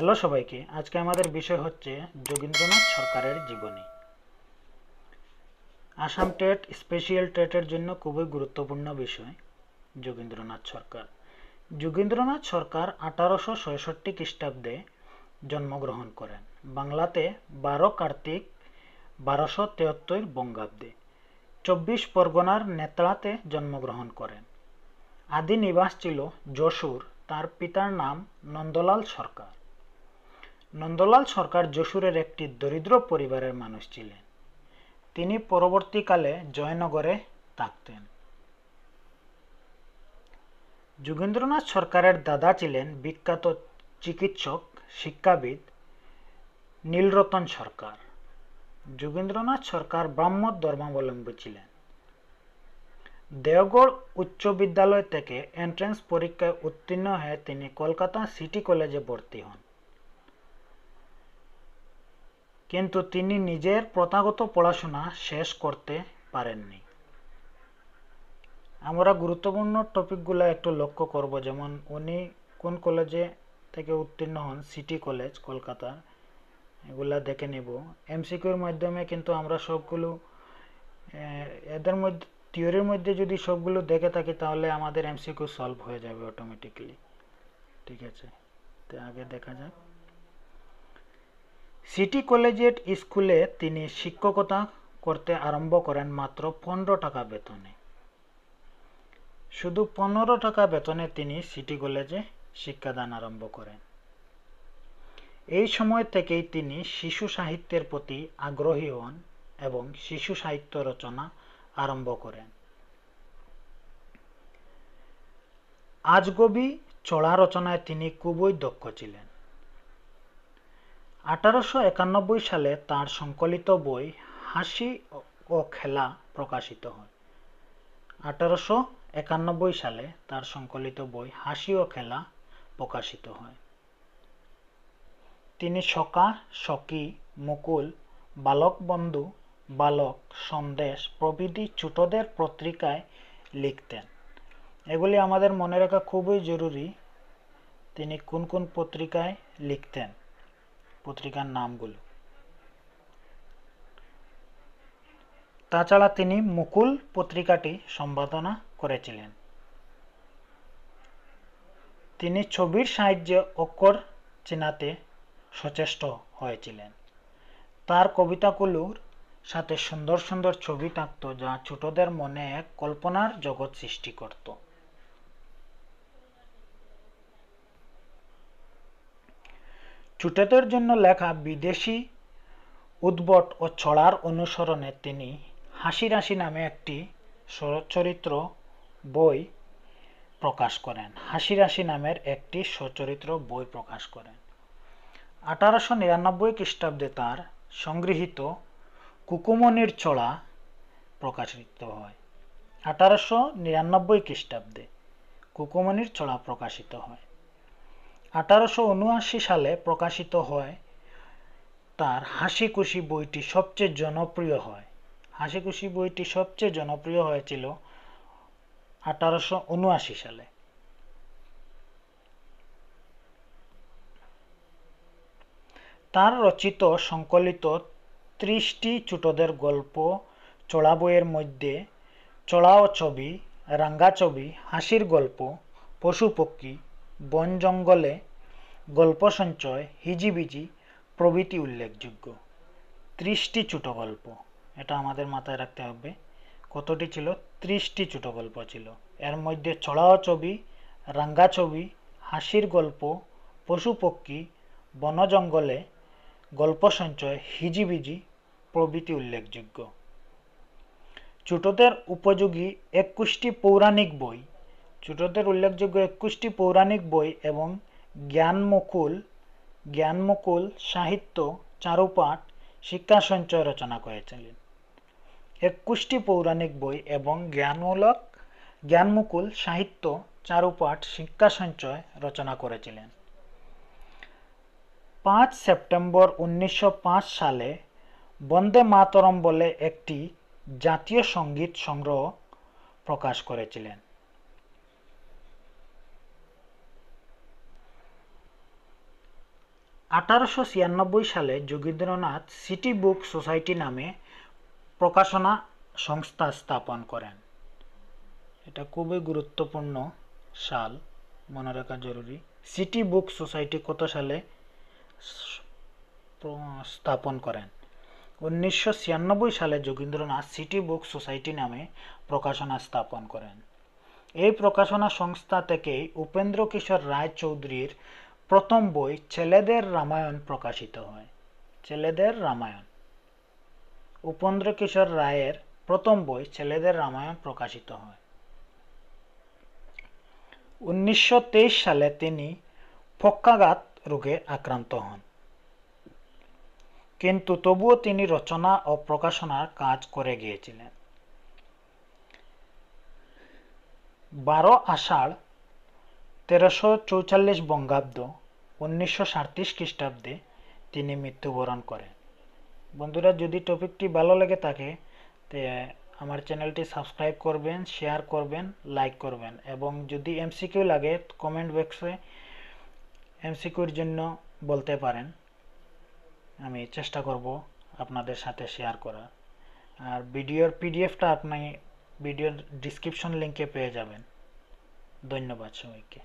hello সবাইকে আজকে আমাদের বিষয় হচ্ছে যোগীন্দ্রনাথ সরকারের জীবনী আসাম টেট স্পেশিয়াল টেটের জন্য খুবই গুরুত্বপূর্ণ বিষয় যোগীন্দ্রনাথ সরকার যোগীন্দ্রনাথ সরকার আঠারোশো ছয়ষট্টি খ্রিস্টাব্দে জন্মগ্রহণ করেন বাংলাতে বারো কার্তিক বারোশো তেহত্তর বঙ্গাব্দে চব্বিশ পরগনার নেতড়াতে জন্মগ্রহণ করেন আদি নিবাস ছিল যশোর তার পিতার নাম নন্দলাল সরকার নন্দলাল সরকার যশোরের একটি দরিদ্র পরিবারের মানুষ ছিলেন তিনি পরবর্তীকালে জয়নগরে থাকতেন যোগেন্দ্রনাথ সরকারের দাদা ছিলেন বিখ্যাত চিকিৎসক শিক্ষাবিদ নীলরতন সরকার যোগেন্দ্রনাথ সরকার ব্রাহ্ম ধর্মাবলম্বী ছিলেন দেওগড় উচ্চ বিদ্যালয় থেকে এন্ট্রেন্স পরীক্ষায় উত্তীর্ণ হয়ে তিনি কলকাতা সিটি কলেজে ভর্তি হন কিন্তু তিনি নিজের প্রথাগত পড়াশোনা শেষ করতে পারেননি আমরা গুরুত্বপূর্ণ টপিকগুলো একটু লক্ষ্য করব যেমন উনি কোন কলেজে থেকে উত্তীর্ণ হন সিটি কলেজ কলকাতার এগুলা দেখে নেব এমসিকিউর মাধ্যমে কিন্তু আমরা সবগুলো এদের মধ্যে থিওরির মধ্যে যদি সবগুলো দেখে থাকি তাহলে আমাদের এমসিকিউ সলভ হয়ে যাবে অটোমেটিকলি ঠিক আছে তো আগে দেখা যাক সিটি কলেজিয়েট স্কুলে তিনি শিক্ষকতা করতে আরম্ভ করেন মাত্র পনেরো টাকা বেতনে শুধু পনেরো টাকা বেতনে তিনি সিটি কলেজে শিক্ষাদান আরম্ভ করেন এই সময় থেকেই তিনি শিশু সাহিত্যের প্রতি আগ্রহী হন এবং শিশু সাহিত্য রচনা আরম্ভ করেন আজগবি চড়া রচনায় তিনি খুবই দক্ষ ছিলেন আঠারোশো একানব্বই সালে তাঁর সংকলিত বই হাসি ও খেলা প্রকাশিত হয় আঠারোশো একানব্বই সালে তার সংকলিত বই হাসি ও খেলা প্রকাশিত হয় তিনি সকা সকি মুকুল বালক বন্ধু বালক সন্দেশ প্রভৃতি ছোটদের পত্রিকায় লিখতেন এগুলি আমাদের মনে রাখা খুবই জরুরি তিনি কোন কোন পত্রিকায় লিখতেন পত্রিকার নামগুলো তাছাড়া তিনি মুকুল পত্রিকাটি সম্পাদনা করেছিলেন তিনি ছবির সাহায্যে অক্ষর চেনাতে সচেষ্ট হয়েছিলেন তার কবিতাগুলোর সাথে সুন্দর সুন্দর ছবি থাকত যা ছোটদের মনে এক কল্পনার জগৎ সৃষ্টি করত ছুটেদের জন্য লেখা বিদেশি উদ্ভট ও ছড়ার অনুসরণে তিনি হাসি রাশি নামে একটি সচরিত্র বই প্রকাশ করেন হাসি রাশি নামের একটি সচরিত্র বই প্রকাশ করেন আঠারোশো নিরানব্বই খ্রিস্টাব্দে তার সংগৃহীত কুকুমনির ছড়া প্রকাশিত হয় আঠারোশো নিরানব্বই খ্রিস্টাব্দে কুকুমনির ছড়া প্রকাশিত হয় আঠারোশো সালে প্রকাশিত হয় তার হাসি খুশি বইটি সবচেয়ে জনপ্রিয় হয় হাসি খুশি বইটি সবচেয়ে জনপ্রিয় হয়েছিল আঠারোশো সালে তার রচিত সংকলিত ত্রিশটি ছোটদের গল্প চড়া বইয়ের মধ্যে চড়াও ছবি রাঙ্গা ছবি হাসির গল্প পশু পক্ষী বন জঙ্গলে গল্প সঞ্চয় হিজিবিজি প্রভৃতি উল্লেখযোগ্য ত্রিশটি ছোট গল্প এটা আমাদের মাথায় রাখতে হবে কতটি ছিল ত্রিশটি ছোট গল্প ছিল এর মধ্যে ছড়াও ছবি রাঙ্গা ছবি হাসির গল্প পশু পক্ষী বন জঙ্গলে গল্প সঞ্চয় হিজিবিজি প্রভৃতি উল্লেখযোগ্য ছোটদের উপযোগী একুশটি পৌরাণিক বই ছোটদের উল্লেখযোগ্য একুশটি পৌরাণিক বই এবং জ্ঞানমুকুল জ্ঞানমুকুল সাহিত্য চারুপাঠ শিক্ষা সঞ্চয় রচনা করেছিলেন একুশটি পৌরাণিক বই এবং জ্ঞানমূলক জ্ঞানমুকুল সাহিত্য চারুপাঠ শিক্ষা সঞ্চয় রচনা করেছিলেন পাঁচ সেপ্টেম্বর উনিশশো সালে বন্দে মাতরম বলে একটি জাতীয় সঙ্গীত সংগ্রহ প্রকাশ করেছিলেন আঠারোশো ছিয়ানব্বই সালে যোগীন্দ্রনাথ সিটি বুক সোসাইটি নামে প্রকাশনা সংস্থা স্থাপন করেন এটা খুবই গুরুত্বপূর্ণ সাল মনে রাখা জরুরি সিটি বুক সোসাইটি কত সালে স্থাপন করেন উনিশশো ছিয়ানব্বই সালে যোগীন্দ্রনাথ সিটি বুক সোসাইটি নামে প্রকাশনা স্থাপন করেন এই প্রকাশনা সংস্থা থেকেই উপেন্দ্র কিশোর রায় চৌধুরীর প্রথম বই ছেলেদের রামায়ণ প্রকাশিত হয় ছেলেদের রামায়ণ উপেন্দ্র কিশোর রায়ের প্রথম বই ছেলেদের রামায়ণ প্রকাশিত হয় উনিশশো সালে তিনি ফক্কাঘাত রোগে আক্রান্ত হন কিন্তু তবুও তিনি রচনা ও প্রকাশনার কাজ করে গিয়েছিলেন বারো আষাঢ় তেরোশো চৌচল্লিশ বঙ্গাব্দ উনিশশো সাঁত্রিশ খ্রিস্টাব্দে তিনি মৃত্যুবরণ করেন বন্ধুরা যদি টপিকটি ভালো লেগে থাকে তে আমার চ্যানেলটি সাবস্ক্রাইব করবেন শেয়ার করবেন লাইক করবেন এবং যদি এমসিকিউ লাগে কমেন্ট বক্সে এমসিকিউর জন্য বলতে পারেন আমি চেষ্টা করব আপনাদের সাথে শেয়ার করার আর ভিডিওর পিডিএফটা আপনি ভিডিওর ডিসক্রিপশন লিঙ্কে পেয়ে যাবেন ধন্যবাদ সবাইকে